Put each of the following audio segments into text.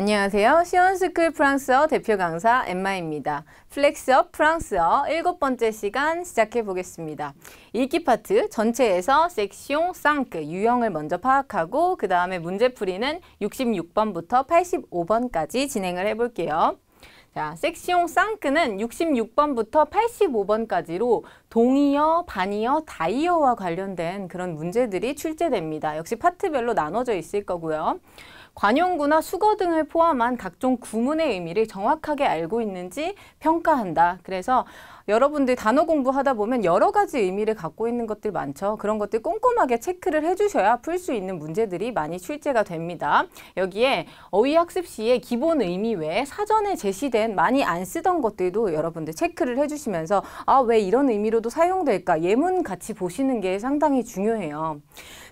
안녕하세요. 시온스쿨 프랑스어 대표 강사 엠마입니다. 플렉스업 프랑스어 일곱 번째 시간 시작해 보겠습니다. 읽기 파트 전체에서 섹시옹 쌍크 유형을 먼저 파악하고 그 다음에 문제풀이는 66번부터 85번까지 진행을 해볼게요. 자, 섹시옹 쌍크는 66번부터 85번까지로 동의어, 반의어, 다이어와 관련된 그런 문제들이 출제됩니다. 역시 파트별로 나눠져 있을 거고요. 관용구나 수거 등을 포함한 각종 구문의 의미를 정확하게 알고 있는지 평가한다. 그래서 여러분들 단어 공부하다 보면 여러 가지 의미를 갖고 있는 것들 많죠. 그런 것들 꼼꼼하게 체크를 해주셔야 풀 수 있는 문제들이 많이 출제가 됩니다. 여기에 어휘학습 시에 기본 의미 외에 사전에 제시된 많이 안 쓰던 것들도 여러분들 체크를 해주시면서 아 왜 이런 의미로도 사용될까 예문 같이 보시는 게 상당히 중요해요.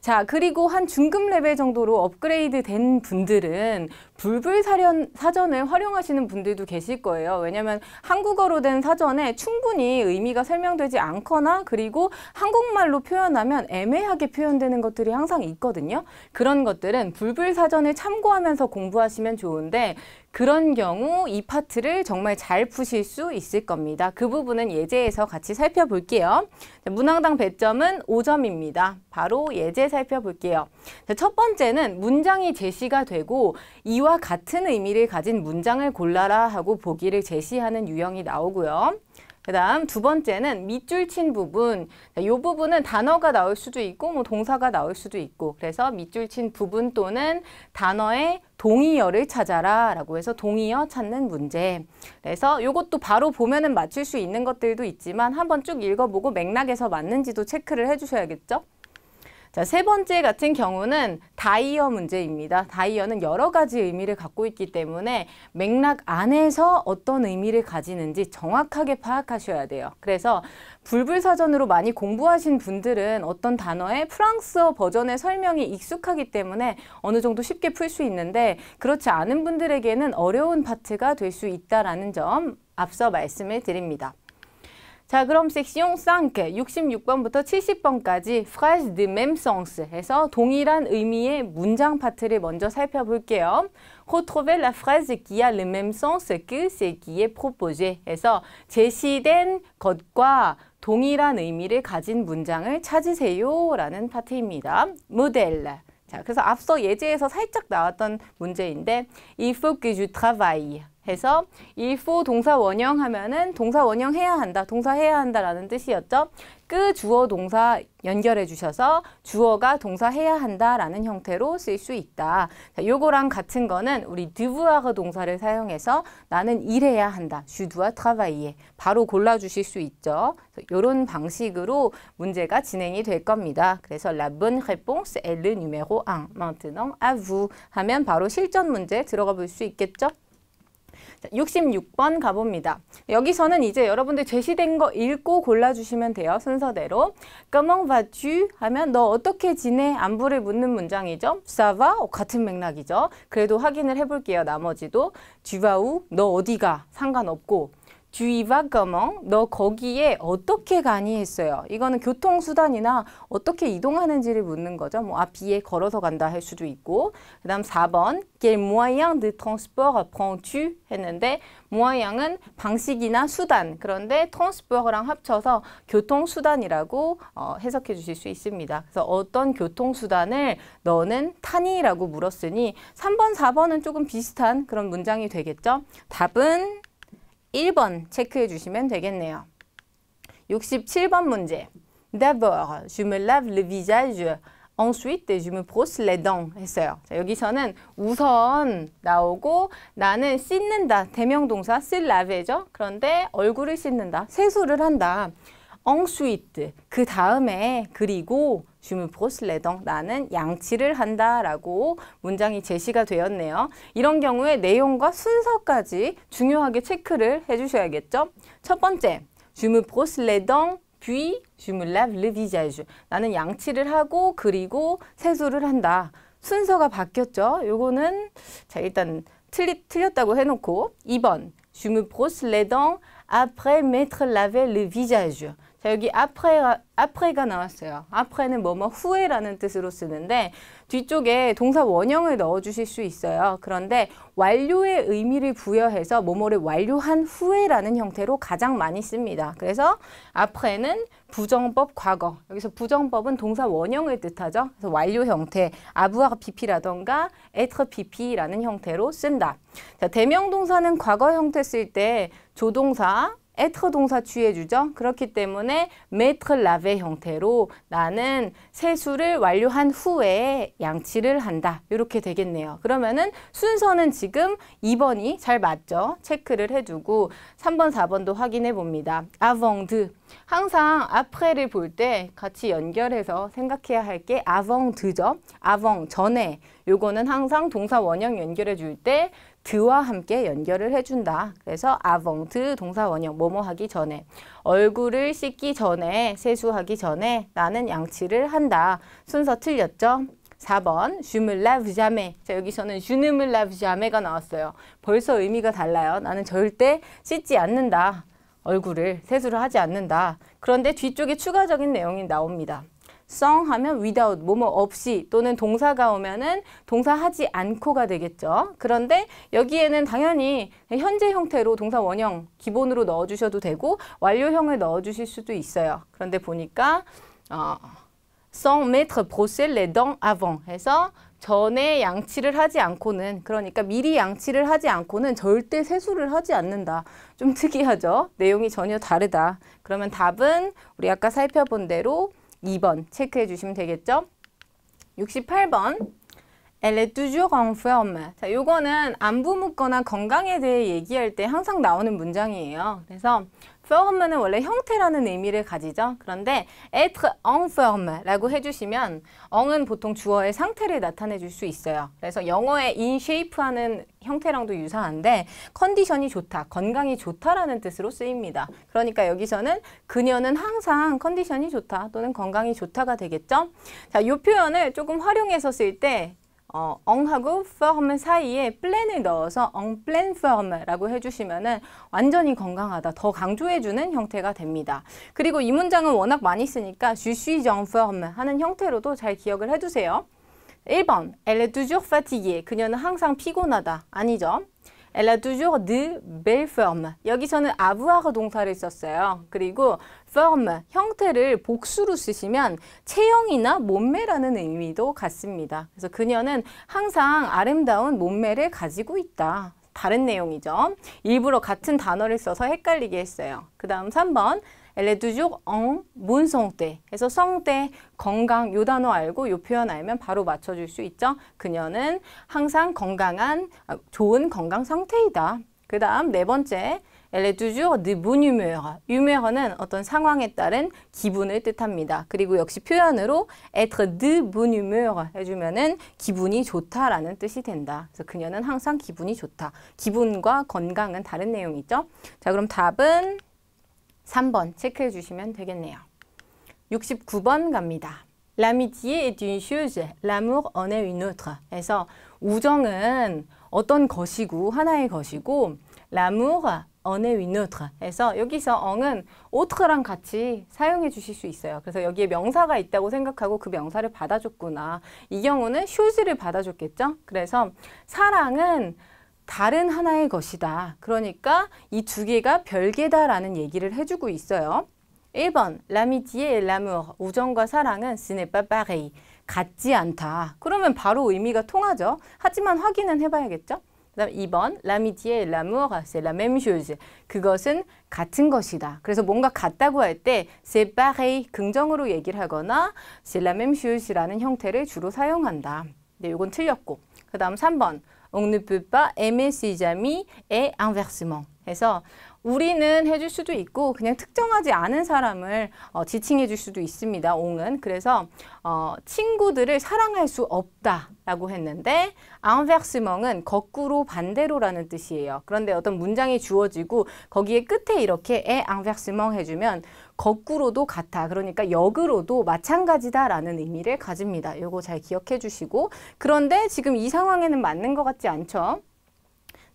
자, 그리고 한 중급 레벨 정도로 업그레이드 된 분들은 불불 사련, 사전을 활용하시는 분들도 계실 거예요. 왜냐면 한국어로 된 사전에 충분히 의미가 설명되지 않거나 그리고 한국말로 표현하면 애매하게 표현되는 것들이 항상 있거든요. 그런 것들은 불불 사전을 참고하면서 공부하시면 좋은데 그런 경우 이 파트를 정말 잘 푸실 수 있을 겁니다. 그 부분은 예제에서 같이 살펴볼게요. 문항당 배점은 5점입니다. 바로 예제 살펴볼게요. 첫 번째는 문장이 제시가 되고 이와 같은 의미를 가진 문장을 골라라 하고 보기를 제시하는 유형이 나오고요. 그 다음 두 번째는 밑줄 친 부분. 이 네, 부분은 단어가 나올 수도 있고 뭐 동사가 나올 수도 있고 그래서 밑줄 친 부분 또는 단어의 동의어를 찾아라 라고 해서 동의어 찾는 문제. 그래서 이것도 바로 보면은 맞출 수 있는 것들도 있지만 한번 쭉 읽어보고 맥락에서 맞는지도 체크를 해주셔야겠죠. 자, 세 번째 같은 경우는 다이어 문제입니다. 다이어는 여러 가지 의미를 갖고 있기 때문에 맥락 안에서 어떤 의미를 가지는지 정확하게 파악하셔야 돼요. 그래서 불불사전으로 많이 공부하신 분들은 어떤 단어의 프랑스어 버전의 설명이 익숙하기 때문에 어느 정도 쉽게 풀 수 있는데 그렇지 않은 분들에게는 어려운 파트가 될 수 있다라는 점 앞서 말씀을 드립니다. 자, 그럼 섹시옹 쌍케 66번부터 70번까지 phrase de même sens 해서 동일한 의미의 문장 파트를 먼저 살펴볼게요. retrouver la phrase qui a le même sens que ce qui est proposé 해서 제시된 것과 동일한 의미를 가진 문장을 찾으세요 라는 파트입니다. 모델 자, 그래서 앞서 예제에서 살짝 나왔던 문제인데 Il faut que je travaille 해서 if 동사 원형 하면은 동사 원형 해야 한다, 동사 해야 한다라는 뜻이었죠. 그 주어 동사 연결해 주셔서 주어가 동사 해야 한다라는 형태로 쓸 수 있다. 자, 요거랑 같은 거는 우리 d o 아가 동사를 사용해서 나는 일해야 한다. 주두아 트라바이에 바로 골라 주실 수 있죠. 요런 방식으로 문제가 진행이 될 겁니다. 그래서 la bonne réponse est le numéro 1. Maintenant à vous 하면 바로 실전 문제 들어가 볼 수 있겠죠? 66번 가봅니다. 여기서는 이제 여러분들 제시된 거 읽고 골라주시면 돼요. 순서대로. Comment vas-tu? 하면 너 어떻게 지내? 안부를 묻는 문장이죠. Ça va? 어, 같은 맥락이죠. 그래도 확인을 해볼게요. 나머지도. Tu vas où? 너 어디가? 상관없고. tu y vas comment? 너 거기에 어떻게 가니 했어요. 이거는 교통수단이나 어떻게 이동하는지를 묻는 거죠. 뭐, 아, 비에 걸어서 간다 할 수도 있고. 그 다음 4번, quel moyen de transport prends-tu? 했는데, moyen은 방식이나 수단. 그런데 transport랑 합쳐서 교통수단이라고 어, 해석해 주실 수 있습니다. 그래서 어떤 교통수단을 너는 타니? 라고 물었으니, 3번, 4번은 조금 비슷한 그런 문장이 되겠죠. 답은 1번 체크해 주시면 되겠네요. 67번 문제. D'abord, je me lave le visage. Ensuite, je me brosse les dents 했어요. 자, 여기서는 우선 나오고 나는 씻는다. 대명동사 s lave죠. 그런데 얼굴을 씻는다. 세수를 한다. Ensuite, 그 다음에 그리고 Je me brosse les dents. 나는 양치를 한다라고 문장이 제시가 되었네요. 이런 경우에 내용과 순서까지 중요하게 체크를 해주셔야겠죠. 첫 번째, Je me brosse les dents. puis je me lave le visage. 나는 양치를 하고 그리고 세수를 한다. 순서가 바뀌었죠. 요거는 자 일단 틀리, 틀렸다고 해놓고 2번 Je me brosse les dents après m'être lavé le visage. 자, 여기 앞에가, 앞에가 나왔어요. 앞에는 뭐뭐 후에라는 뜻으로 쓰는데 뒤쪽에 동사 원형을 넣어주실 수 있어요. 그런데 완료의 의미를 부여해서 뭐뭐를 완료한 후에라는 형태로 가장 많이 씁니다. 그래서 앞에는 부정법 과거. 여기서 부정법은 동사 원형을 뜻하죠. 그래서 완료 형태, avoir pp라던가 être pp라는 형태로 쓴다. 자, 대명동사는 과거 형태 쓸 때 조동사, être 동사 취해주죠 그렇기 때문에 mettre lave 형태로 나는 세수를 완료한 후에 양치를 한다. 이렇게 되겠네요. 그러면은 순서는 지금 2번이 잘 맞죠. 체크를 해주고 3번, 4번도 확인해 봅니다. avant de 항상 앞프레를 볼 때 같이 연결해서 생각해야 할 게 avant de죠. avant 전에 요거는 항상 동사 원형 연결해 줄때 드와 함께 연결을 해준다. 그래서 아벙트 동사 원형 뭐뭐 하기 전에 얼굴을 씻기 전에 세수하기 전에 나는 양치를 한다. 순서 틀렸죠? 4번 je 라브자메 자, 여기서는 je ne me l 가 나왔어요. 벌써 의미가 달라요. 나는 절대 씻지 않는다. 얼굴을 세수를 하지 않는다. 그런데 뒤쪽에 추가적인 내용이 나옵니다. song 하면 without 뭐 뭐 없이 또는 동사가 오면은 동사하지 않고가 되겠죠. 그런데 여기에는 당연히 현재 형태로 동사 원형 기본으로 넣어주셔도 되고 완료형을 넣어주실 수도 있어요. 그런데 보니까 어, sans mettre brosser les dents avant 해서 전에 양치를 하지 않고는 그러니까 미리 양치를 하지 않고는 절대 세수를 하지 않는다. 좀 특이하죠? 내용이 전혀 다르다. 그러면 답은 우리 아까 살펴본 대로 2번 체크해 주시면 되겠죠? 68번 Elle est toujours en forme. 자, 요거는 안부 묻거나 건강에 대해 얘기할 때 항상 나오는 문장이에요. 그래서 forme는 원래 형태라는 의미를 가지죠. 그런데 être en forme라고 해주시면 엉은 보통 주어의 상태를 나타내 줄 수 있어요. 그래서 영어의 in shape하는 형태랑도 유사한데 컨디션이 좋다, 건강이 좋다라는 뜻으로 쓰입니다. 그러니까 여기서는 그녀는 항상 컨디션이 좋다 또는 건강이 좋다가 되겠죠. 자, 이 표현을 조금 활용해서 쓸때 어, 엉하고 firm 사이에 plan을 넣어서 on plan firm라고 해주시면 완전히 건강하다, 더 강조해주는 형태가 됩니다. 그리고 이 문장은 워낙 많이 쓰니까 je suis en f o r m 하는 형태로도 잘 기억을 해주세요. 1번, elle est toujours fatiguée. 그녀는 항상 피곤하다. 아니죠. Elle a toujours de belle forme. 여기서는 avoir 동사를 썼어요. 그리고 firm 형태를 복수로 쓰시면 체형이나 몸매라는 의미도 같습니다. 그래서 그녀는 항상 아름다운 몸매를 가지고 있다. 다른 내용이죠. 일부러 같은 단어를 써서 헷갈리게 했어요. 그 다음 3번 Elle est toujours en bon santé. 해서 성대, 건강 요 단어 알고 요 표현 알면 바로 맞춰줄 수 있죠. 그녀는 항상 건강한, 아, 좋은 건강 상태이다. 그 다음 네 번째 Elle est toujours de bonne humeur. humeur는 어떤 상황에 따른 기분을 뜻합니다. 그리고 역시 표현으로 être de bonne humeur 해주면은 기분이 좋다라는 뜻이 된다. 그래서 그녀는 항상 기분이 좋다. 기분과 건강은 다른 내용이죠. 자, 그럼 답은 3번 체크해 주시면 되겠네요. 69번 갑니다. L'amitié est une chose, l'amour en est une autre. 그서 우정은 어떤 것이고 하나의 것이고 l'amour on 위 s 트 u 해서 여기서 엉은오 u 랑 같이 사용해 주실 수 있어요. 그래서 여기에 명사가 있다고 생각하고 그 명사를 받아줬구나. 이 경우는 s h 를 받아줬겠죠. 그래서 사랑은 다른 하나의 것이다. 그러니까 이 두 개가 별개다라는 얘기를 해주고 있어요. 1번 l'amitié et l'amour 우정과 사랑은 ce n'est pas pareil 같지 않다. 그러면 바로 의미가 통하죠. 하지만 확인은 해봐야겠죠. 그다음 2번 l'amitié et l'amour, c'est la même chose. 그것은 같은 것이다. 그래서 뭔가 같다고 할때 c'est pareil 긍정으로 얘기를 하거나 c'est la même chose라는 형태를 주로 사용한다. 네, 이건 틀렸고. 그다음 3번 on ne peut pas aimer ses amis et inversement. 해서 우리는 해줄 수도 있고 그냥 특정하지 않은 사람을 어, 지칭해 줄 수도 있습니다. 옹은. 그래서 어, 친구들을 사랑할 수 없다라고 했는데 인베르스멍은 거꾸로 반대로라는 뜻이에요. 그런데 어떤 문장이 주어지고 거기에 끝에 이렇게 에 인베르스멍 해주면 거꾸로도 같아. 그러니까 역으로도 마찬가지다라는 의미를 가집니다. 이거잘 기억해 주시고 그런데 지금 이 상황에는 맞는 것 같지 않죠?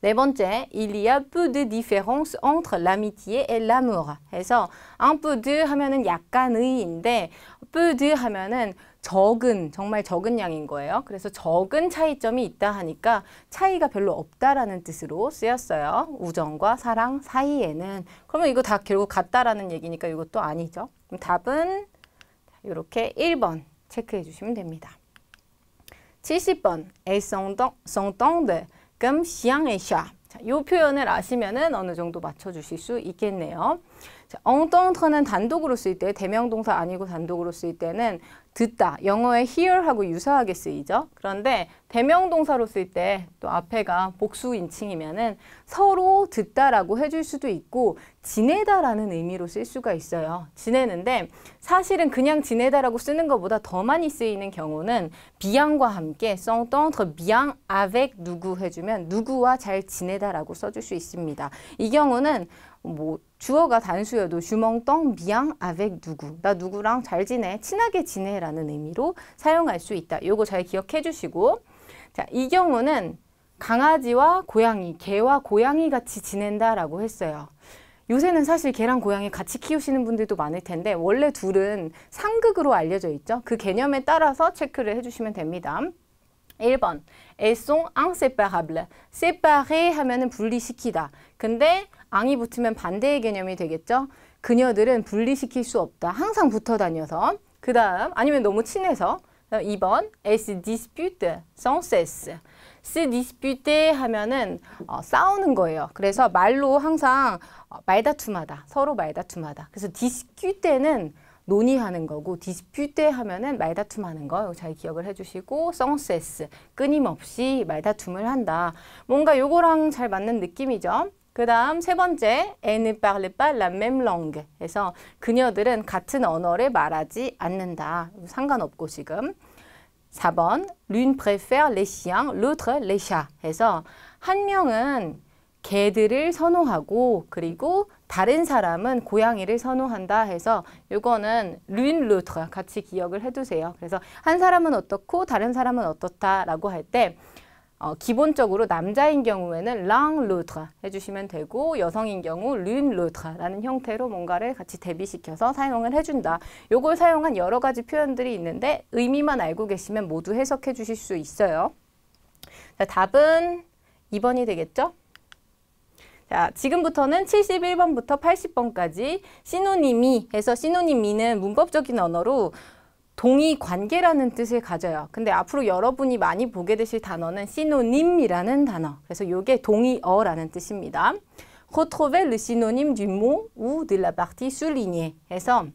네 번째, il y a peu de différence entre l'amitié et l'amour. 해서 un peu de 하면은 약간의인데 peu de 하면은 적은, 정말 적은 양인 거예요. 그래서 적은 차이점이 있다 하니까 차이가 별로 없다라는 뜻으로 쓰였어요. 우정과 사랑 사이에는. 그러면 이거 다 결국 같다라는 얘기니까 이것도 아니죠. 그럼 답은 이렇게 1번 체크해 주시면 됩니다. 70번, elles sont, sont 만큼 시앙에샤 이 표현을 아시면은 어느 정도 맞춰주실 수 있겠네요. 엉덩터는 단독으로 쓸 때 대명동사 아니고 단독으로 쓸 때는 듣다. 영어의 hear하고 유사하게 쓰이죠. 그런데 대명 동사로 쓸 때 또 앞에가 복수 인칭이면은 서로 듣다라고 해줄 수도 있고 지내다라는 의미로 쓸 수가 있어요. 지내는데 사실은 그냥 지내다라고 쓰는 것보다 더 많이 쓰이는 경우는 비앙과 함께 s'entendre bien avec 누구 해주면 누구와 잘 지내다라고 써줄 수 있습니다. 이 경우는 뭐 주어가 단수여도 주멍덩 미앙 아벡 누구 나 누구랑 잘 지내 친하게 지내라는 의미로 사용할 수 있다. 요거 잘 기억해 주시고 자이 경우는 강아지와 고양이, 개와 고양이 같이 지낸다라고 했어요. 요새는 사실 개랑 고양이 같이 키우시는 분들도 많을 텐데 원래 둘은 상극으로 알려져 있죠. 그 개념에 따라서 체크를 해주시면 됩니다. 1번, elles sont inséparables. séparer 하면은 분리시키다. 근데 앙이 붙으면 반대의 개념이 되겠죠. 그녀들은 분리시킬 수 없다. 항상 붙어 다녀서. 그 다음 아니면 너무 친해서. 2번 s dispute sans s. s dispute 하면은 어, 싸우는 거예요. 그래서 말로 항상 어, 말다툼하다. 서로 말다툼하다. 그래서 discute는 논의하는 거고 디스퓨트 하면은 말다툼하는 거잘 기억을 해주시고 성세스 끊임없이 말다툼을 한다. 뭔가 요거랑 잘 맞는 느낌이죠. 그 다음 세 번째, elle ne parle pas la même langue. 해서 그녀들은 같은 언어를 말하지 않는다. 상관없고 지금. 4번, l'une préfère les chiens, l'autre les chats. 해서 한 명은 개들을 선호하고 그리고 다른 사람은 고양이를 선호한다 해서 이거는 l'une l'autre 같이 기억을 해두세요. 그래서 한 사람은 어떻고 다른 사람은 어떻다라고 할때 어, 기본적으로 남자인 경우에는 랑루트 해주시면 되고 여성인 경우 룬 루트라는 형태로 뭔가를 같이 대비시켜서 사용을 해준다. 요걸 사용한 여러 가지 표현들이 있는데 의미만 알고 계시면 모두 해석해 주실 수 있어요. 자, 답은 2번이 되겠죠? 자, 지금부터는 71번부터 80번까지 시노니미 해서 시노니미는 문법적인 언어로 동의 관계라는 뜻을 가져요. 근데 앞으로 여러분이 많이 보게 되실 단어는 시노님이라는 단어. 그래서 이게 동의어라는 뜻입니다. Retrouver le synonyme du mot ou de la partie soulignée. 해서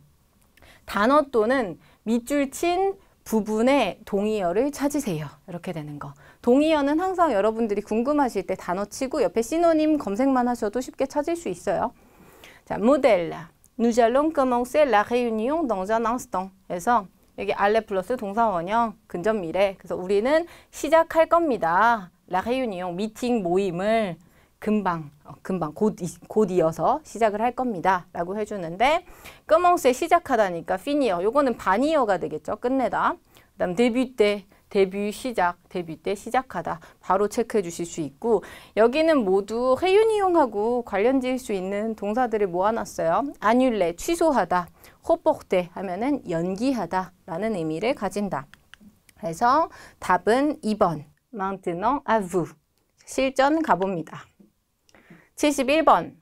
단어 또는 밑줄 친 부분의 동의어를 찾으세요. 이렇게 되는 거. 동의어는 항상 여러분들이 궁금하실 때 단어 치고 옆에 시노님 검색만 하셔도 쉽게 찾을 수 있어요. 자, 모델. Nous allons commencer la réunion dans un instant. 해서 여기 알레 플러스 동사원형 근접 미래. 그래서 우리는 시작할 겁니다. 라헤유이용 미팅 모임을 금방 어, 금방 곧, 곧 이어서 시작을 할 겁니다. 라고 해주는데 끄멍스에 시작하다니까 피니어 요거는 반이어가 되겠죠. 끝내다. 그 다음 데뷔 때 데뷔 시작, 데뷔 때 시작하다 바로 체크해 주실 수 있고 여기는 모두 해윤이용하고 관련지을 수 있는 동사들을 모아놨어요. 안율레, 취소하다. 호복대 하면은 연기하다라는 의미를 가진다. 그래서 답은 2번. Maintenant à vous. 실전 가봅니다. 71번.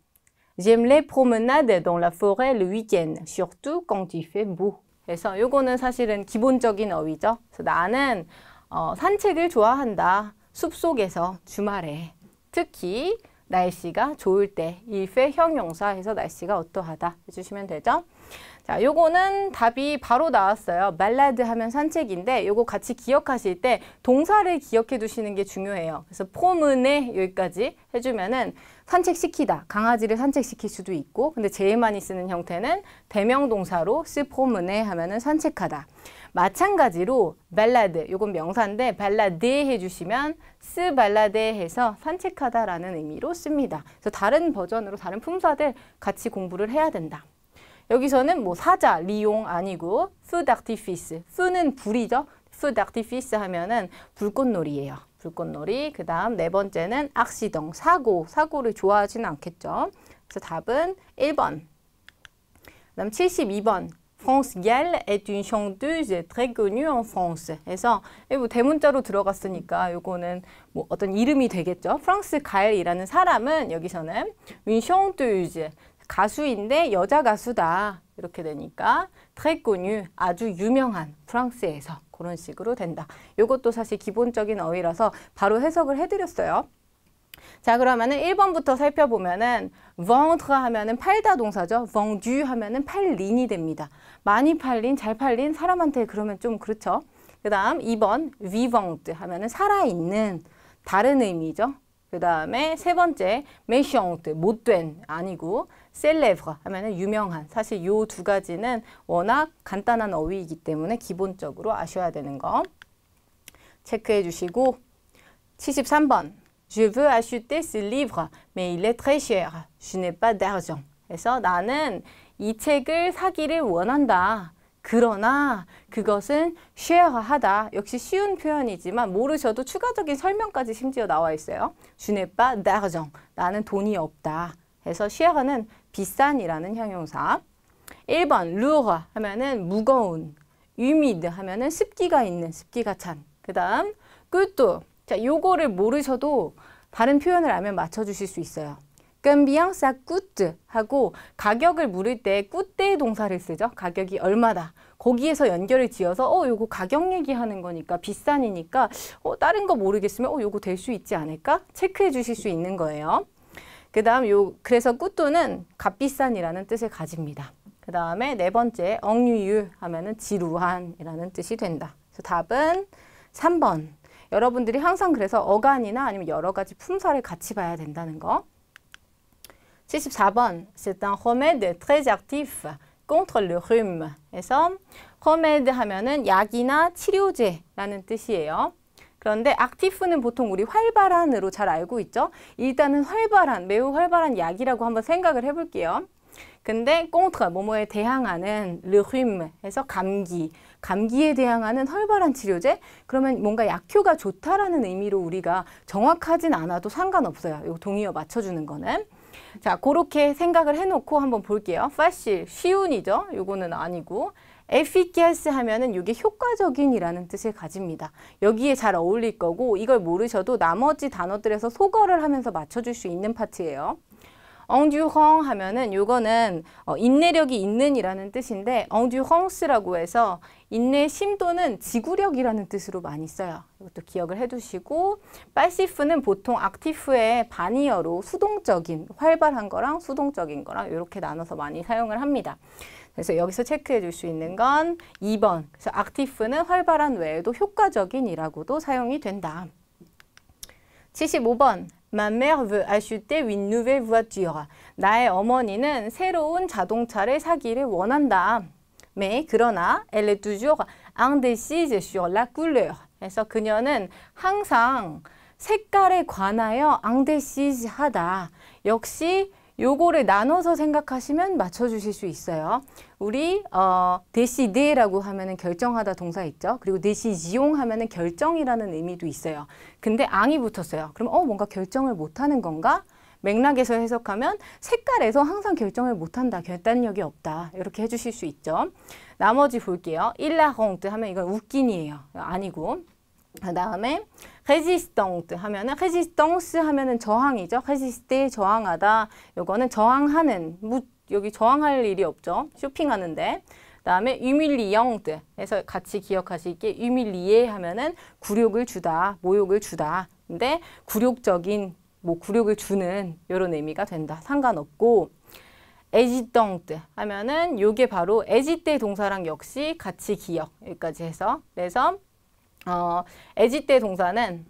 J'aime les promenades dans la forêt le week-end, surtout quand il fait beau. 그래서 요거는 사실은 기본적인 어휘죠. 그래서 나는 어, 산책을 좋아한다. 숲속에서 주말에. 특히 날씨가 좋을 때, i fait 형용사에서 날씨가 어떠하다 해주시면 되죠. 자, 요거는 답이 바로 나왔어요. 말라드 하면 산책인데 요거 같이 기억하실 때 동사를 기억해 두시는 게 중요해요. 그래서 포문에 여기까지 해주면은 산책시키다, 강아지를 산책시킬 수도 있고 근데 제일 많이 쓰는 형태는 대명동사로 스포문에 하면은 산책하다. 마찬가지로 발라드, 요건 명사인데 발라드 해주시면 스 발라드 해서 산책하다라는 의미로 씁니다. 그래서 다른 버전으로 다른 품사들 같이 공부를 해야 된다. 여기서는 뭐 사자, 리용 아니고 feu d'artifice. feu는 불이죠. feu d'artifice 하면은 불꽃놀이예요. 불꽃놀이. 그다음 네 번째는 악시동, 사고. 사고를 좋아하지는 않겠죠. 그래서 답은 1번. 그다음 72번. France Gall est une chanteuse très connue en France. 그서뭐 대문자로 들어갔으니까 요거는 뭐 어떤 이름이 되겠죠. 프랑스 갈이라는 사람은 여기서는 une chanteuse 가수인데 여자 가수다. 이렇게 되니까 très connu, 아주 유명한 프랑스에서 그런 식으로 된다. 이것도 사실 기본적인 어휘라서 바로 해석을 해드렸어요. 자 그러면은 1번부터 살펴보면은 vendre 하면은 팔다 동사죠. vendu 하면은 팔린이 됩니다. 많이 팔린, 잘 팔린 사람한테 그러면 좀 그렇죠. 그 다음 2번 vivant 하면은 살아있는 다른 의미죠. 그 다음에 세 번째 méchant 못된 아니고 셀레브 하면은 유명한 사실 요 두 가지는 워낙 간단한 어휘이기 때문에 기본적으로 아셔야 되는 거 체크해 주시고 73번 Je veux acheter ce livre, mais il est très cher. Je n'ai pas d'argent. 그래서 나는 이 책을 사기를 원한다. 그러나 그것은 쉐어하다. 역시 쉬운 표현이지만 모르셔도 추가적인 설명까지 심지어 나와 있어요. 주네빠 나정 나는 돈이 없다. 해서 쉐어는 비싼이라는 형용사. 1번 루어가 하면은 무거운, 유미드 하면은 습기가 있는, 습기가 찬. 그 다음 끄뚜. 자, 요거를 모르셔도 다른 표현을 알면 맞춰주실 수 있어요. 깜비앙사 꾸뜨 하고 가격을 물을 때 꾸떼 동사를 쓰죠. 가격이 얼마다. 거기에서 연결을 지어서 어 요거 가격 얘기하는 거니까 비싼이니까 어 다른 거 모르겠으면 어 요거 될 수 있지 않을까? 체크해 주실 수 있는 거예요. 그 다음 요 그래서 꾸뚜는 값비싼이라는 뜻을 가집니다. 그 다음에 네 번째 억류유 하면은 지루한이라는 뜻이 된다. 그래서 답은 3번. 여러분들이 항상 그래서 어간이나 아니면 여러 가지 품사를 같이 봐야 된다는 거. 74번. C'est un remède très actif contre le rhume. 에서 remède 하면은 약이나 치료제라는 뜻이에요. 그런데 악티프는 보통 우리 활발한으로 잘 알고 있죠. 일단은 활발한, 매우 활발한 약이라고 한번 생각을 해볼게요. 근데 꽁트가 뭐뭐에 대항하는 르힘에서 감기, 감기에 대항하는 활발한 치료제 그러면 뭔가 약효가 좋다라는 의미로 우리가 정확하진 않아도 상관없어요. 요 동의어 맞춰주는 거는. 자, 그렇게 생각을 해놓고 한번 볼게요. 파실, 쉬운이죠. 요거는 아니고. e f f i c a c i 하면은 이게 효과적인이라는 뜻을 가집니다. 여기에 잘 어울릴 거고 이걸 모르셔도 나머지 단어들에서 소거를 하면서 맞춰줄 수 있는 파트예요. 엉듀헝 하면은 요거는 어, 인내력이 있는이라는 뜻인데 엉듀헝스라고 해서 인내심 또는 지구력이라는 뜻으로 많이 써요. 이것도 기억을 해두시고 빨시프는 보통 악티프의 반이어로 수동적인 활발한 거랑 수동적인 거랑 이렇게 나눠서 많이 사용을 합니다. 그래서 여기서 체크해 줄 수 있는 건 2번. 그래서 악티프는 활발한 외에도 효과적인이라고도 사용이 된다. 75번 Ma mère veut acheter une nouvelle voiture. 나의 어머니는 새로운 자동차를 사기를 원한다. Mais 그러나 elle est toujours indécise sur la couleur. 그래서 그녀는 항상 색깔에 관하여 indécise하다. 역시 요거를 나눠서 생각하시면 맞춰주실 수 있어요. 우리 어, 데시데라고 하면은 결정하다 동사 있죠. 그리고 데시지용 하면은 결정이라는 의미도 있어요. 근데 앙이 붙었어요. 그럼 어 뭔가 결정을 못하는 건가? 맥락에서 해석하면 색깔에서 항상 결정을 못한다, 결단력이 없다 이렇게 해주실 수 있죠. 나머지 볼게요. 일라홍트 하면 이건 웃긴이에요. 아니고 그 다음에 resistante 하면은 resistance 하면은 저항이죠. r e s i s t 저항하다. 요거는 저항하는 무, 여기 저항할 일이 없죠. 쇼핑하는데. 다음에 h u m i l i a t e 해서 같이 기억하시게 h u m i l i e 하면은 굴욕을 주다, 모욕을 주다. 근데 굴욕적인 뭐 굴욕을 주는 이런 의미가 된다. 상관없고 에지덩트 하면은 요게 바로 에지 때 동사랑 역시 같이 기억 여기까지 해서 그래서 어, 에지떼 동사는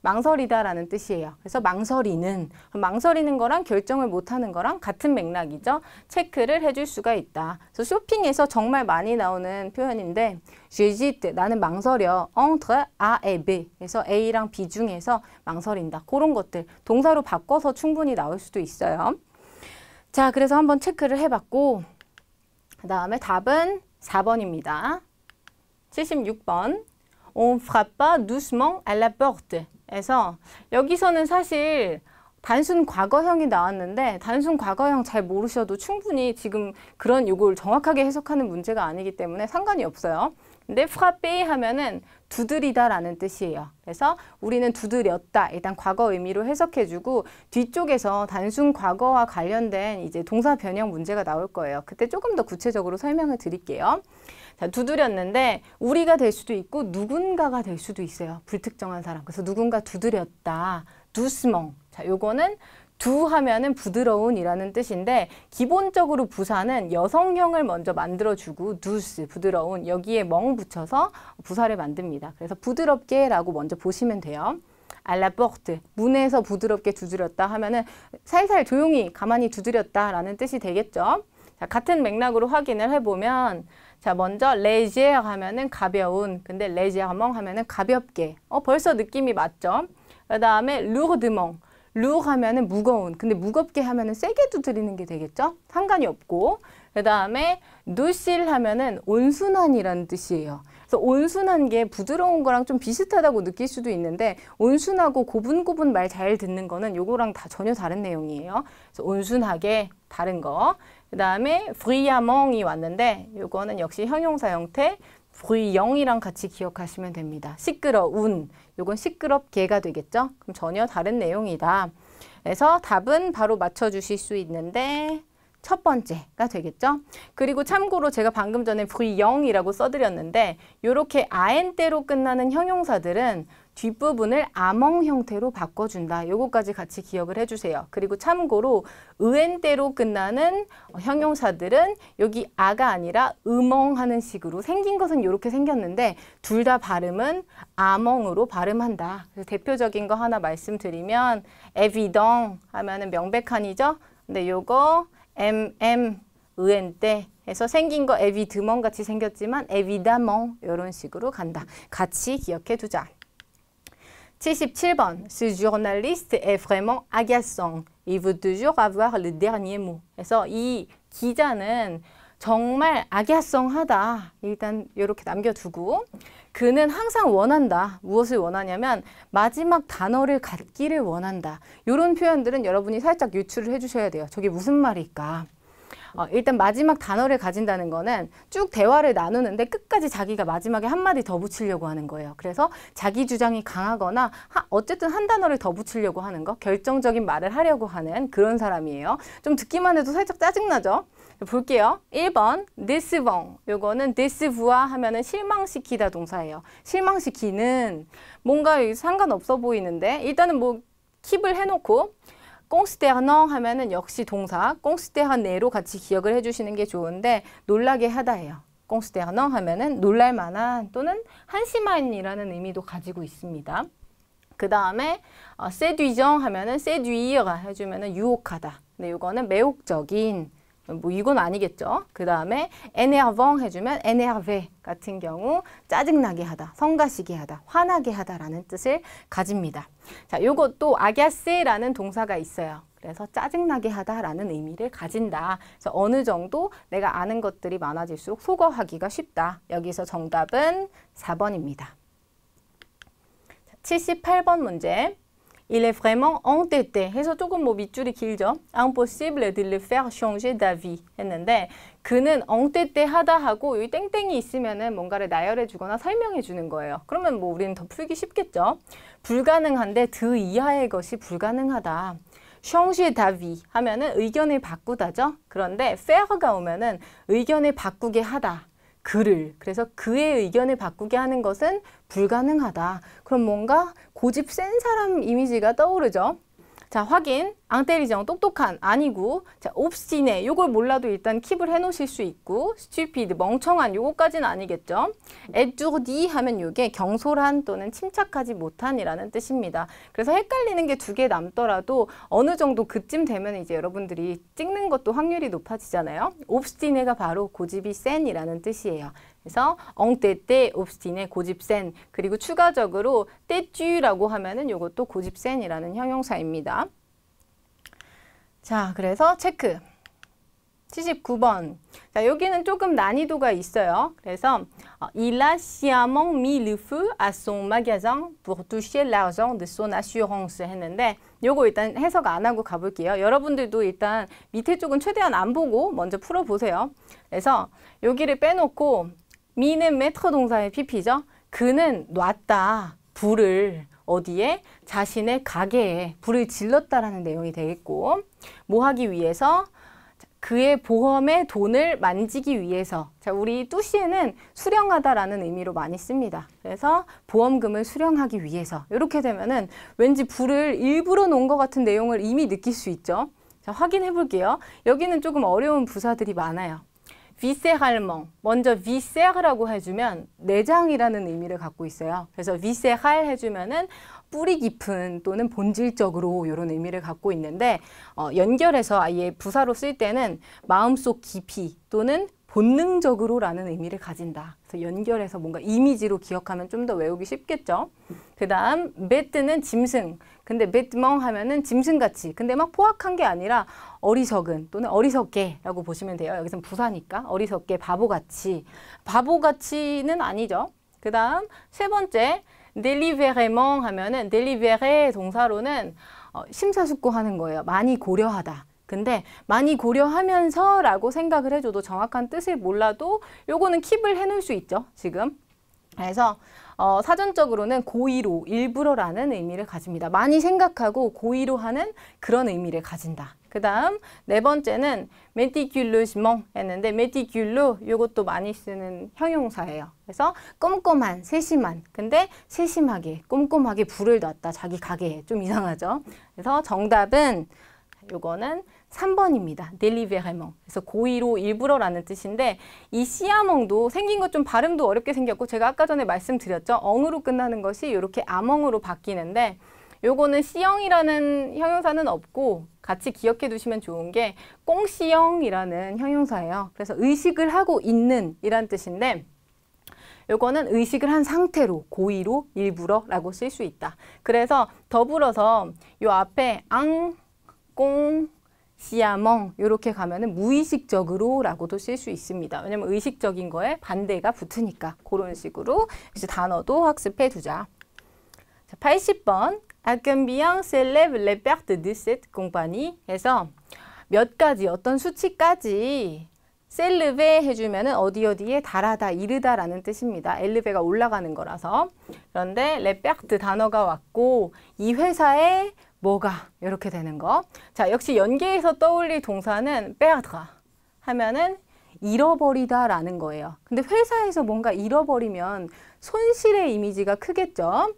망설이다라는 뜻이에요. 그래서 망설이는, 망설이는 거랑 결정을 못하는 거랑 같은 맥락이죠. 체크를 해줄 수가 있다. 그래서 쇼핑에서 정말 많이 나오는 표현인데 j 지 é 나는 망설여, entre A et B, 그래서 A랑 B 중에서 망설인다. 그런 것들, 동사로 바꿔서 충분히 나올 수도 있어요. 자, 그래서 한번 체크를 해봤고 그 다음에 답은 4번입니다. 76번 on frappa doucement à la porte. 에서 여기서는 사실 단순 과거형이 나왔는데 단순 과거형 잘 모르셔도 충분히 지금 그런 요걸 정확하게 해석하는 문제가 아니기 때문에 상관이 없어요. 근데 f r a p p e 하면은 두드리다라는 뜻이에요. 그래서 우리는 두드렸다. 일단 과거 의미로 해석해주고 뒤쪽에서 단순 과거와 관련된 이제 동사 변형 문제가 나올 거예요. 그때 조금 더 구체적으로 설명을 드릴게요. 자, 두드렸는데 우리가 될 수도 있고 누군가가 될 수도 있어요. 불특정한 사람. 그래서 누군가 두드렸다. 두스멍. 자, 요거는 두 하면은 부드러운이라는 뜻인데 기본적으로 부사는 여성형을 먼저 만들어주고 두스 부드러운 여기에 멍 붙여서 부사를 만듭니다. 그래서 부드럽게라고 먼저 보시면 돼요. 알라 포트 문에서 부드럽게 두드렸다 하면은 살살 조용히 가만히 두드렸다라는 뜻이 되겠죠. 자, 같은 맥락으로 확인을 해보면 자 먼저 레지에 하면은 가벼운 근데 레제하멍 하면은 가볍게 어 벌써 느낌이 맞죠. 그 다음에 루드멍 룩 하면은 무거운. 근데 무겁게 하면은 세게 두드리는 게 되겠죠? 상관이 없고. 그 다음에 누실 하면은 온순한이라는 뜻이에요. 그래서 온순한 게 부드러운 거랑 좀 비슷하다고 느낄 수도 있는데 온순하고 고분고분 말 잘 듣는 거는 요거랑 다 전혀 다른 내용이에요. 그래서 온순하게 다른 거. 그 다음에 브이아멍이 왔는데 요거는 역시 형용사 형태 브이영이랑 같이 기억하시면 됩니다. 시끄러운 요건 시끄럽게가 되겠죠. 그럼 전혀 다른 내용이다. 그래서 답은 바로 맞춰주실 수 있는데 첫 번째가 되겠죠. 그리고 참고로 제가 방금 전에 V형이라고 써드렸는데 이렇게 IN대로 끝나는 형용사들은 뒷부분을 암홍 형태로 바꿔준다. 요거까지 같이 기억을 해주세요. 그리고 참고로 은대로 끝나는 형용사들은 여기 아가 아니라 음엉하는 식으로 생긴 것은 이렇게 생겼는데 둘 다 발음은 암엉으로 발음한다. 그래서 대표적인 거 하나 말씀드리면 에비덩 하면은 명백한이죠. 근데 요거 MM 은대 때 해서 생긴 거 에비드멍 같이 생겼지만 에비다멍 이런 식으로 간다. 같이 기억해 두자. 77번, ce journaliste est vraiment agaçant. Il veut toujours avoir le dernier mot. 그래서 이 기자는 정말 악야성하다. 일단 이렇게 남겨두고 그는 항상 원한다. 무엇을 원하냐면 마지막 단어를 갖기를 원한다. 이런 표현들은 여러분이 살짝 유추를 해주셔야 돼요. 저게 무슨 말일까? 어, 일단 마지막 단어를 가진다는 거는 쭉 대화를 나누는데 끝까지 자기가 마지막에 한마디 더 붙이려고 하는 거예요. 그래서 자기 주장이 강하거나 하, 어쨌든 한 단어를 더 붙이려고 하는 거 결정적인 말을 하려고 하는 그런 사람이에요. 좀 듣기만 해도 살짝 짜증나죠? 볼게요. 1번 décevant. 요거는 d é c e v o i 하면은 실망시키다 동사예요. 실망시키는 뭔가 상관없어 보이는데 일단은 뭐 킵을 해놓고 꽁스테하넝 하면은 역시 동사 꽁스테하네로 같이 기억을 해주시는 게 좋은데 놀라게 하다예요. 꽁스테하넝 하면은 놀랄만한 또는 한심한이라는 의미도 가지고 있습니다. 그 다음에 어, 세듀정 하면은 세듀이어가 해주면은 유혹하다. 근데 이거는 매혹적인 뭐 이건 아니겠죠. 그 다음에 énervant 해주면 énervé 같은 경우 짜증나게 하다, 성가시게 하다, 화나게 하다라는 뜻을 가집니다. 자, 요것도 agace라는 동사가 있어요. 그래서 짜증나게 하다라는 의미를 가진다. 그래서 어느 정도 내가 아는 것들이 많아질수록 소거하기가 쉽다. 여기서 정답은 4번입니다. 78번 문제. Il est vraiment entêté. 해서 조금 뭐 밑줄이 길죠. Impossible de le faire changer d'avis 했는데 그는 엉때때 하다 하고 여기 땡땡이 있으면은 뭔가를 나열해 주거나 설명해 주는 거예요. 그러면 뭐 우리는 더 풀기 쉽겠죠. 불가능한데 드 이하의 것이 불가능하다. c h a n g e d'avis 하면은 의견을 바꾸다죠. 그런데 faire가 오면은 의견을 바꾸게 하다. 그를 그래서 그의 의견을 바꾸게 하는 것은 불가능하다. 그럼 뭔가 고집 센 사람 이미지가 떠오르죠. 자, 확인. 앙테리정 똑똑한 아니고 자 옵스티네 요걸 몰라도 일단 킵을 해놓으실 수 있고 스튜피드 멍청한 요거까지는 아니겠죠 에쭈디 하면 요게 경솔한 또는 침착하지 못한이라는 뜻입니다 그래서 헷갈리는 게 두 개 남더라도 어느 정도 그쯤 되면 이제 여러분들이 찍는 것도 확률이 높아지잖아요 옵스티네가 바로 고집이 센이라는 뜻이에요 그래서 엉떼떼 옵스틴의 고집센 그리고 추가적으로 떼쭈라고 하면은 요것도 고집센이라는 형용사입니다. 자, 그래서 체크. 79번. 자, 여기는 조금 난이도가 있어요. 그래서 어, Il a sciemment mis le feu à son magasin pour toucher l'argent de son assurance 했는데 요거 일단 해석 안 하고 가볼게요. 여러분들도 일단 밑에 쪽은 최대한 안 보고 먼저 풀어보세요. 그래서 여기를 빼놓고 미는 메터 동사의 PP죠. 그는 놨다. 불을 어디에 자신의 가게에 불을 질렀다라는 내용이 되겠고 뭐 하기 위해서 그의 보험의 돈을 만지기 위해서 자 우리 뚜시에는 수령하다라는 의미로 많이 씁니다. 그래서 보험금을 수령하기 위해서 이렇게 되면은 왠지 불을 일부러 놓은 것 같은 내용을 이미 느낄 수 있죠. 자 확인해 볼게요. 여기는 조금 어려운 부사들이 많아요. viscéralment. 먼저 viscère라고 해주면 내장이라는 의미를 갖고 있어요. 그래서 viscéral 해주면은 뿌리 깊은 또는 본질적으로 이런 의미를 갖고 있는데 어, 연결해서 아예 부사로 쓸 때는 마음속 깊이 또는 본능적으로라는 의미를 가진다. 그래서 연결해서 뭔가 이미지로 기억하면 좀 더 외우기 쉽겠죠. 그 다음 매트는 짐승. 근데 매트멍 하면은 짐승같이. 근데 막 포악한 게 아니라 어리석은 또는 어리석게라고 보시면 돼요. 여기서 부사니까 어리석게 바보같이. 바보같이는 아니죠. 그 다음 세 번째 d é l i b é r m e n t 하면은 délibéré 동사로는 어, 심사숙고하는 거예요. 많이 고려하다. 근데 많이 고려하면서 라고 생각을 해줘도 정확한 뜻을 몰라도 요거는 킵을 해놓을 수 있죠. 지금. 그래서 어, 사전적으로는 고의로 일부러라는 의미를 가집니다. 많이 생각하고 고의로 하는 그런 의미를 가진다. 그 다음 네 번째는 메티큘루시몽 했는데 메티큘루 요것도 많이 쓰는 형용사예요. 그래서 꼼꼼한, 세심한, 근데 세심하게, 꼼꼼하게 불을 놨다. 자기 가게에 좀 이상하죠. 그래서 정답은 요거는 3번입니다. 넬리베레몽. 그래서 고의로 일부러라는 뜻인데 이 씨아몽도 생긴 것 좀 발음도 어렵게 생겼고 제가 아까 전에 말씀드렸죠. 엉으로 끝나는 것이 이렇게 아멍으로 바뀌는데 요거는 씨형이라는 형용사는 없고 같이 기억해 두시면 좋은 게 꽁씨형이라는 형용사예요. 그래서 의식을 하고 있는 이란 뜻인데 요거는 의식을 한 상태로 고의로 일부러 라고 쓸 수 있다. 그래서 더불어서 요 앞에 앙, 꽁, 시아멍 이렇게 가면은 무의식적으로라고도 쓸 수 있습니다. 왜냐면 의식적인 거에 반대가 붙으니까 그런 식으로 이제 단어도 학습해 두자. 자, 80번 아 c o m b i e n s'élève l 에서몇 가지 어떤 수치까지 셀르베 해주면은 어디 어디에 달하다 이르다라는 뜻입니다. 엘르베가 올라가는 거라서 그런데 레펙트 단어가 왔고 이 회사의 뭐가 이렇게 되는 거. 자, 역시 연계에서 떠올릴 동사는 p e r 하면은 잃어버리다라는 거예요. 근데 회사에서 뭔가 잃어버리면 손실의 이미지가 크겠죠.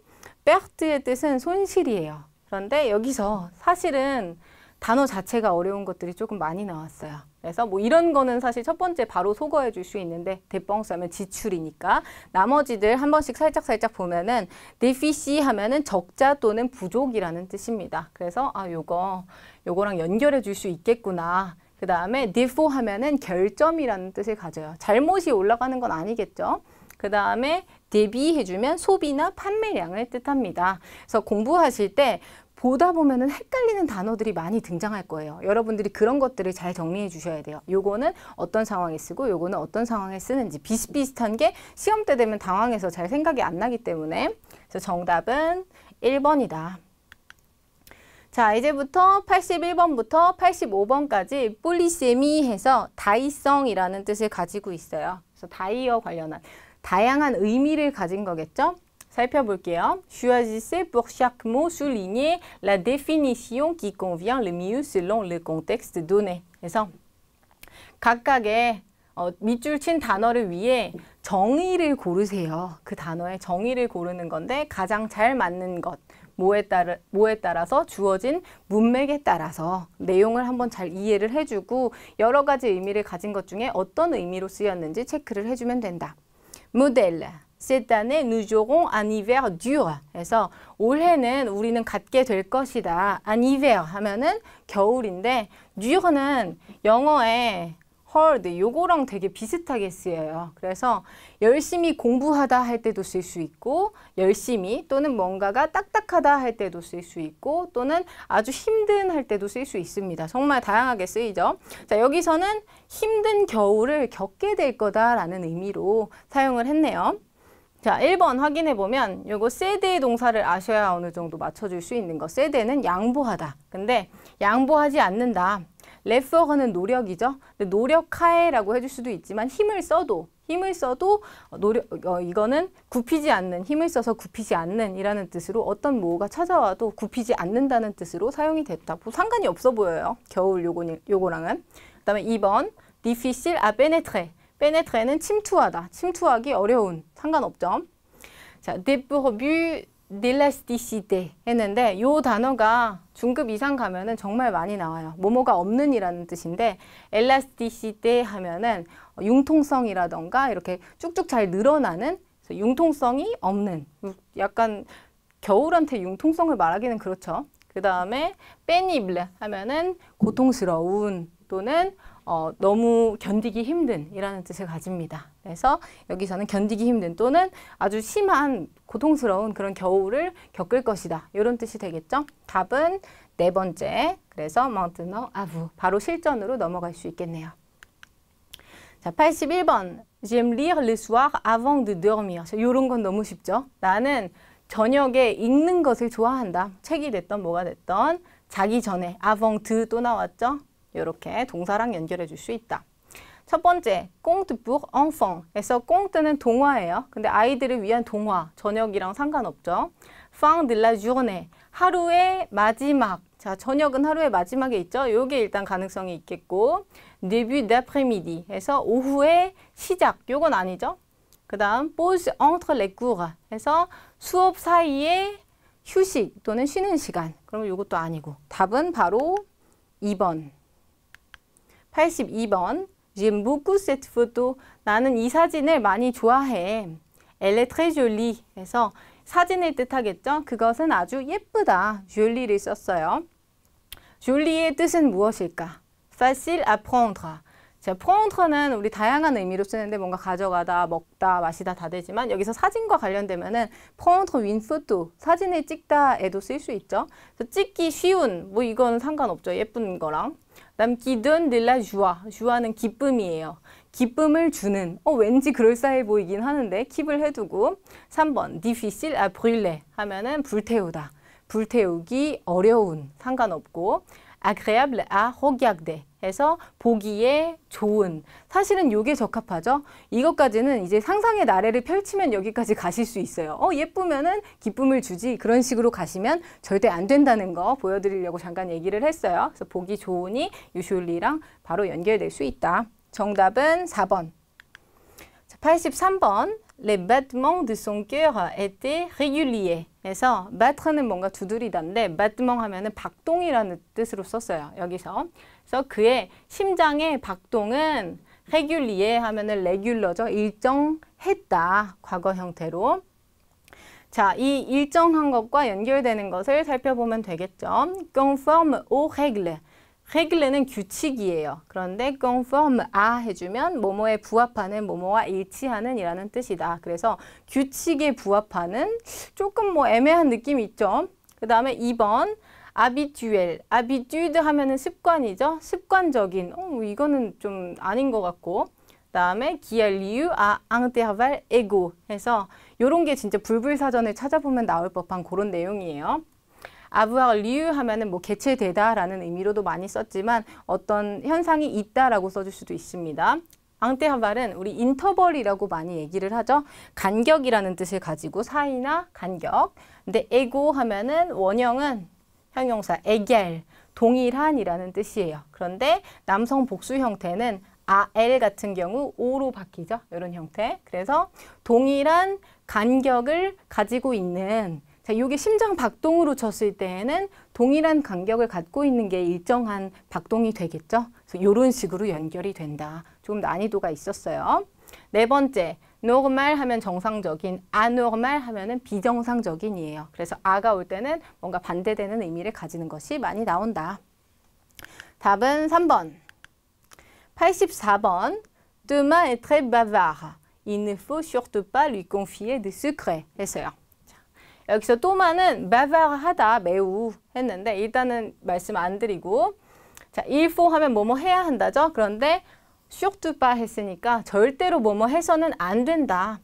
p e 의 뜻은 손실이에요. 그런데 여기서 사실은 단어 자체가 어려운 것들이 조금 많이 나왔어요. 그래서 뭐 이런 거는 사실 첫 번째 바로 소거해 줄 수 있는데 대뻥 써면 지출이니까 나머지들 한 번씩 살짝 살짝 보면은 defici 하면은 적자 또는 부족이라는 뜻입니다. 그래서 아 요거 요거랑 연결해 줄 수 있겠구나. 그 다음에 default 하면은 결점이라는 뜻을 가져요. 잘못이 올라가는 건 아니겠죠. 그 다음에 대비해주면 소비나 판매량을 뜻합니다. 그래서 공부하실 때 보다 보면은 헷갈리는 단어들이 많이 등장할 거예요. 여러분들이 그런 것들을 잘 정리해 주셔야 돼요. 요거는 어떤 상황에 쓰고 요거는 어떤 상황에 쓰는지 비슷비슷한 게 시험 때 되면 당황해서 잘 생각이 안 나기 때문에 그래서 정답은 1번이다. 자, 이제부터 81번부터 85번까지 뿔리세미 해서 다이성이라는 뜻을 가지고 있어요. 그래서 다이어 관련한 다양한 의미를 가진 거겠죠? 살펴볼게요. Choisissez pour chaque mot souligné la définition qui convient le mieux selon le contexte donné. 그래서 각각의 어, 밑줄 친 단어를 위해 정의를 고르세요. 그 단어의 정의를 고르는 건데 가장 잘 맞는 것, 뭐에, 따라, 뭐에 따라서 주어진 문맥에 따라서 내용을 한번 잘 이해를 해주고 여러 가지 의미를 가진 것 중에 어떤 의미로 쓰였는지 체크를 해주면 된다. 모델 Cette année, nous aurons un hiver dur. 그래서 올해는 우리는 갖게 될 것이다. Un hiver 하면은 겨울인데 dur는 영어에 hard 요거랑 되게 비슷하게 쓰여요. 그래서 열심히 공부하다 할 때도 쓸 수 있고 열심히 또는 뭔가가 딱딱하다 할 때도 쓸 수 있고 또는 아주 힘든 할 때도 쓸 수 있습니다. 정말 다양하게 쓰이죠. 자 여기서는 힘든 겨울을 겪게 될 거다라는 의미로 사용을 했네요. 자, 1번 확인해 보면 요거 세대의 동사를 아셔야 어느 정도 맞춰줄 수 있는 거. 세대는 양보하다. 근데 양보하지 않는다. 레어거는 노력이죠. 근데 노력하에라고 해줄 수도 있지만 힘을 써도 힘을 써도 노력 어, 이거는 굽히지 않는 힘을 써서 굽히지 않는이라는 뜻으로 어떤 모호가 찾아와도 굽히지 않는다는 뜻으로 사용이 됐다. 뭐 상관이 없어 보여요. 겨울 요거 요거랑은 그다음에 2번 difficile à pénétrer. pénétrer는 침투하다. 침투하기 어려운 상관없죠. 자, d é p o u r v d'élasticité 했는데 요 단어가 중급 이상 가면은 정말 많이 나와요. 뭐뭐가 없는 이라는 뜻인데 elasticité 하면은 융통성이라던가 이렇게 쭉쭉 잘 늘어나는 융통성이 없는 약간 겨울한테 융통성을 말하기는 그렇죠. 그 다음에 pénible 하면은 고통스러운 또는 어, 너무 견디기 힘든 이라는 뜻을 가집니다. 그래서 여기서는 견디기 힘든 또는 아주 심한 고통스러운 그런 겨울을 겪을 것이다. 이런 뜻이 되겠죠? 답은 네 번째. 그래서 마운트너 아부. 바로 실전으로 넘어갈 수 있겠네요. 자, 81번. J'aime lire le soir avant de dormir. 이런 건 너무 쉽죠? 나는 저녁에 읽는 것을 좋아한다. 책이 됐던 뭐가 됐던 자기 전에 avant 또 나왔죠? 이렇게 동사랑 연결해 줄 수 있다. 첫 번째, 꽁트 북 엉펑에서 꽁트는 동화예요. 근데 아이들을 위한 동화, 저녁이랑 상관없죠. 팡 딜라 주오네, 하루의 마지막. 자, 저녁은 하루의 마지막에 있죠. 요게 일단 가능성이 있겠고 début d'après-midi에서 오후의 시작. 요건 아니죠. 그 다음 pause entre les cours 해서 수업 사이에 휴식 또는 쉬는 시간. 그러면 요것도 아니고 답은 바로 2번. 82번 J'aime beaucoup cette photo. 나는 이 사진을 많이 좋아해. Elle est très jolie. 해서 사진을 뜻하겠죠? 그것은 아주 예쁘다. jolie를 썼어요. jolie의 뜻은 무엇일까? facile à prendre. 자, prendre는 우리 다양한 의미로 쓰는데 뭔가 가져가다, 먹다, 마시다 다 되지만 여기서 사진과 관련되면은 prendre une photo, 사진을 찍다에도 쓸 수 있죠. 그래서 찍기 쉬운, 뭐 이건 상관없죠. 예쁜 거랑. 다음 기돈 딜라 주아. 주아는 기쁨이에요. 기쁨을 주는. 어, 왠지 그럴싸해 보이긴 하는데 킵을 해두고 3번 d i f f i c i 하면은 불태우다. 불태우기 어려운 상관없고 agréable à 해서 보기에 좋은 사실은 요게 적합하죠. 이것까지는 이제 상상의 나래를 펼치면 여기까지 가실 수 있어요. 어 예쁘면은 기쁨을 주지 그런 식으로 가시면 절대 안 된다는 거 보여드리려고 잠깐 얘기를 했어요. 그래서 보기 좋으니 유슐리랑 바로 연결될 수 있다. 정답은 4번. 83번 les battements de son cœur étaient réguliers. 그래서 battre는 뭔가 두드리다인데 battement 하면은 박동이라는 뜻으로 썼어요. 여기서. 그래서 그의 심장의 박동은 régulier 하면은 레귤러죠. 일정했다. 과거 형태로. 자, 이 일정한 것과 연결되는 것을 살펴보면 되겠죠. conforme aux règles. 레글레는 규칙이에요. 그런데 conform 아 해주면 모모에 부합하는 모모와 일치하는 이라는 뜻이다. 그래서 규칙에 부합하는 조금 뭐 애매한 느낌이 있죠. 그 다음에 2번 아비듀엘, 아비듀드 하면은 습관이죠. 습관적인, 어, 뭐 이거는 좀 아닌 것 같고. 그 다음에 기알이유아 앙테하발 에고 해서 요런 게 진짜 불불사전에 찾아보면 나올 법한 그런 내용이에요. 아부 o i 리유 하면은 뭐개체되다라는 의미로도 많이 썼지만 어떤 현상이 있다라고 써줄 수도 있습니다. 앙테하발은 우리 인터벌이라고 많이 얘기를 하죠. 간격이라는 뜻을 가지고 사이나 간격. 근데 에고 하면은 원형은 형용사 에겔, 동일한이라는 뜻이에요. 그런데 남성 복수 형태는 AL 같은 경우 O로 바뀌죠. 이런 형태. 그래서 동일한 간격을 가지고 있는 자, 이게 심장 박동으로 쳤을 때에는 동일한 간격을 갖고 있는 게 일정한 박동이 되겠죠. 그래서 이런 식으로 연결이 된다. 조금 난이도가 있었어요. 네 번째, normal 하면 정상적인, abnormal 하면은 비정상적인이에요. 그래서 아가 올 때는 뭔가 반대되는 의미를 가지는 것이 많이 나온다. 답은 3번. 84번. Demain est très bavard. Il ne faut surtout pas lui confier des secrets. 했어요. 여기서 또마는 매 a 하다 매우 했는데 일단은 말씀 안 드리고 자, il 하면 뭐뭐 해야 한다죠. 그런데 s u r t 했으니까 절대로 뭐뭐 해서는 안 된다.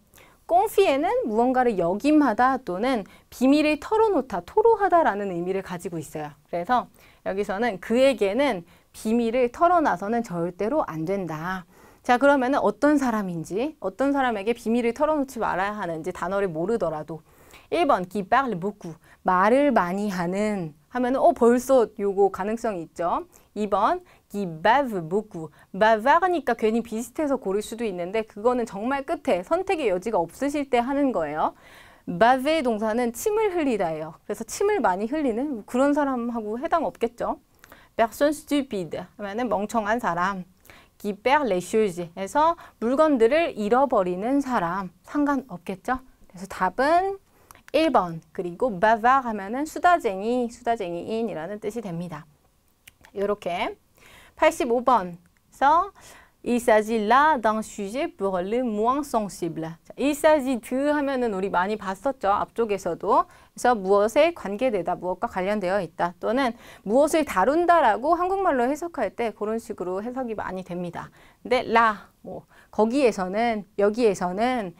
꽁피에는 무언가를 역임하다 또는 비밀을 털어놓다, 토로하다라는 의미를 가지고 있어요. 그래서 여기서는 그에게는 비밀을 털어놔서는 절대로 안 된다. 자 그러면 은 어떤 사람인지 어떤 사람에게 비밀을 털어놓지 말아야 하는지 단어를 모르더라도 1번 기빨 b e a u 말을 많이 하는 하면은 어 벌써 요거 가능성이 있죠. 2번 기 bave b e a 니까 괜히 비슷해서 고를 수도 있는데 그거는 정말 끝에 선택의 여지가 없으실 때 하는 거예요. b a 동사는 침을 흘리다예요. 그래서 침을 많이 흘리는 그런 사람하고 해당 없겠죠. 백 e r s o 드 하면은 멍청한 사람. 기 u i perd l 에서 물건들을 잃어버리는 사람 상관없겠죠. 그래서 답은 1번 그리고 바var 하면은 수다쟁이, 수다쟁이인이라는 뜻이 됩니다. 이렇게 85번서 Il s'agit là d'un sujet pour l e moins s e n s i b l e Il s'agit de 하면은 우리 많이 봤었죠. 앞쪽에서도. 그래서 무엇에 관계되다, 무엇과 관련되어 있다. 또는 무엇을 다룬다라고 한국말로 해석할 때 그런 식으로 해석이 많이 됩니다. 근데 l 뭐 거기에서는, 여기에서는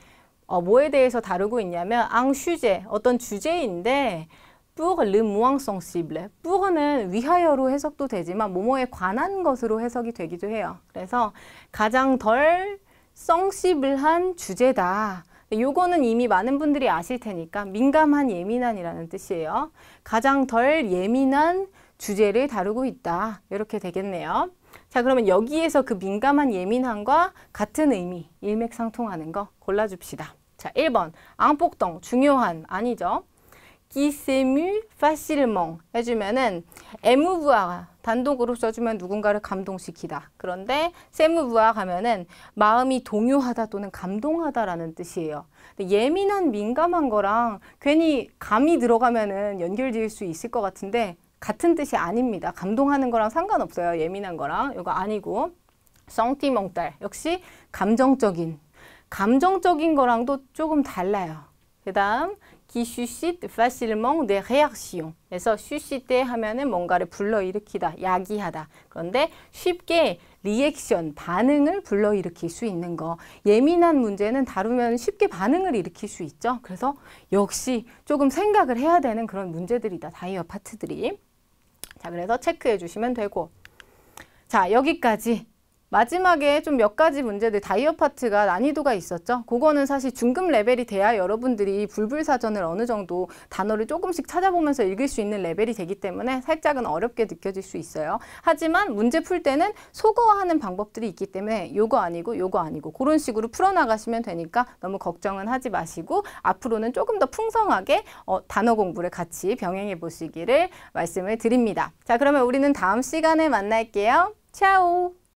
어, 뭐에 대해서 다루고 있냐면 앙슈제 어떤 주제인데 뿌 o u 무왕성 m 블 i 뿌 s 는 위하여로 해석도 되지만 모모에 관한 것으로 해석이 되기도 해요. 그래서 가장 덜성 e 블한 주제다. 요거는 이미 많은 분들이 아실 테니까 민감한 예민한이라는 뜻이에요. 가장 덜 예민한 주제를 다루고 있다. 이렇게 되겠네요. 자 그러면 여기에서 그 민감한 예민함과 같은 의미 일맥상통하는 거 골라줍시다. 자, 1번 앙폭동 중요한 아니죠. 기세뮤 파실몽 해주면은 에무브아 단독으로 써주면 누군가를 감동시키다. 그런데 세무브아 가면은 마음이 동요하다 또는 감동하다라는 뜻이에요. 예민한 민감한 거랑 괜히 감이 들어가면은 연결될수 있을 것 같은데 같은 뜻이 아닙니다. 감동하는 거랑 상관없어요. 예민한 거랑 이거 아니고 성티몽딸 역시 감정적인 감정적인 거랑도 조금 달라요. 그 다음 qui suscite facilement des réactions. 그래서 suscite 하면은 뭔가를 불러일으키다, 야기하다. 그런데 쉽게 리액션, 반응을 불러일으킬 수 있는 거. 예민한 문제는 다루면 쉽게 반응을 일으킬 수 있죠. 그래서 역시 조금 생각을 해야 되는 그런 문제들이다. 다이어 파트들이. 자, 그래서 체크해 주시면 되고. 자, 여기까지 마지막에 좀 몇 가지 문제들 다이어 파트가 난이도가 있었죠. 그거는 사실 중급 레벨이 돼야 여러분들이 불불사전을 어느 정도 단어를 조금씩 찾아보면서 읽을 수 있는 레벨이 되기 때문에 살짝은 어렵게 느껴질 수 있어요. 하지만 문제 풀 때는 소거하는 방법들이 있기 때문에 요거 아니고 요거 아니고 그런 식으로 풀어나가시면 되니까 너무 걱정은 하지 마시고 앞으로는 조금 더 풍성하게 어, 단어 공부를 같이 병행해 보시기를 말씀을 드립니다. 자 그러면 우리는 다음 시간에 만날게요. 차오!